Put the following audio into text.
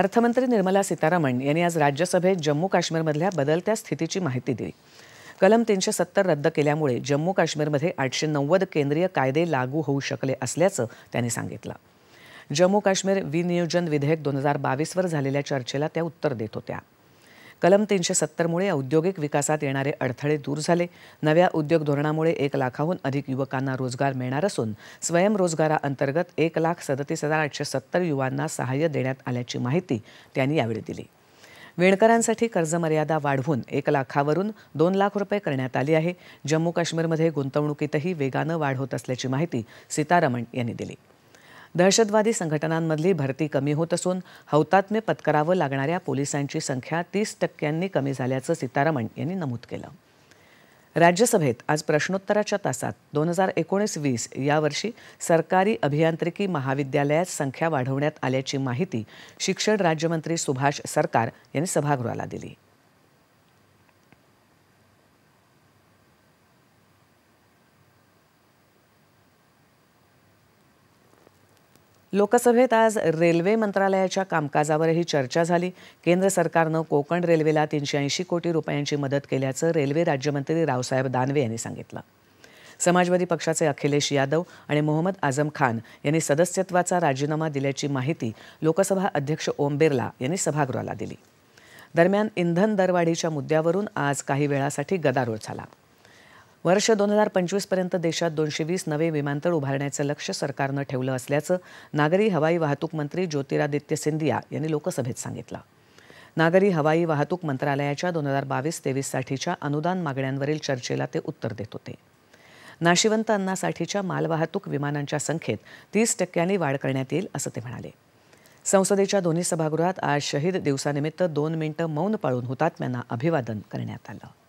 अर्थमंत्री निर्मला सीतारामन यांनी आज राज्यसभेत जम्मू काश्मीरमधल्या बदलत्या स्थितीची माहिती दिली कलम तीनशे सत्तर रद्द केल्यामुळे जम्मू काश्मीरमध्ये आठशे नव्वद केंद्रीय कायदे लागू होऊ शकले असल्याचं त्यांनी सांगितलं जम्मू काश्मीर विनियोजन विधेयक दोन हजार बावीसवर झालेल्या चर्चेला त्या उत्तर देत होत्या कलम तीनशे सत्तरमुळे औद्योगिक विकासात येणारे अडथळे दूर झाले नव्या उद्योग धोरणामुळे एक लाखाहून अधिक युवकांना रोजगार मिळणार असून स्वयंरोजगाराअंतर्गत एक लाख सदतीस हजार आठशे सत्तर युवांना सहाय्य देण्यात आल्याची माहिती त्यांनी यावेळी दिली वेणकरांसाठी कर्जमर्यादा वाढवून एक लाखावरून दोन लाख रुपये करण्यात आली आहे जम्मू काश्मीरमध्ये गुंतवणुकीतही वेगानं वाढ होत असल्याची माहिती सीतारामन यांनी दिली दहशतवादी संघटनांमधली भरती कमी होत असून हौतात्म्य पत्करावं लागणाऱ्या पोलिसांची संख्या तीस टक्क्यांनी कमी झाल्याचं सीतारामन यांनी नमूद केलं राज्यसभेत आज प्रश्नोत्तराच्या तासात दोन हजार एकोणीस वीस यावर्षी सरकारी अभियांत्रिकी महाविद्यालयात संख्या वाढवण्यात आल्याची माहिती शिक्षण राज्यमंत्री सुभाष सरकार यांनी सभागृहाला दिली लोकसभेत आज रेल्वे मंत्रालयाच्या कामकाजावरही चर्चा झाली केंद्र सरकारनं कोकण रेल्वेला तीनशे ऐंशी कोटी रुपयांची मदत केल्याचं रेल्वे राज्यमंत्री रावसाहेब दानवे यांनी सांगितलं समाजवादी पक्षाचे अखिलेश यादव आणि मोहम्मद आझम खान यांनी सदस्यत्वाचा राजीनामा दिल्याची माहिती लोकसभा अध्यक्ष ओम बिर्ला यांनी सभागृहाला दिली दरम्यान इंधन दरवाढीच्या मुद्द्यावरून आज काही वेळासाठी गदारोळ झाला वर्ष दोन हजार पंचवीसपर्यंत देशात दोनशे वीस नवे विमानतळ उभारण्याचं लक्ष सरकारनं ठेवलं असल्याचं नागरी हवाई वाहतूक मंत्री ज्योतिरादित्य सिंधिया यांनी लोकसभेत सांगितलं नागरी हवाई वाहतूक मंत्रालयाच्या दोन हजार बावीस तेवीससाठीच्या अनुदान मागण्यांवरील चर्चेला ते उत्तर देत होते नाशिवंत अन्नासाठीच्या मालवाहतूक विमानांच्या संख्येत तीस टक्क्यांनी वाढ करण्यात येईल असं ते म्हणाले संसदेच्या दोन्ही सभागृहात आज शहीद दिवसानिमित्त दोन मिनिटं मौन पाळून हुतात्म्यांना अभिवादन करण्यात आलं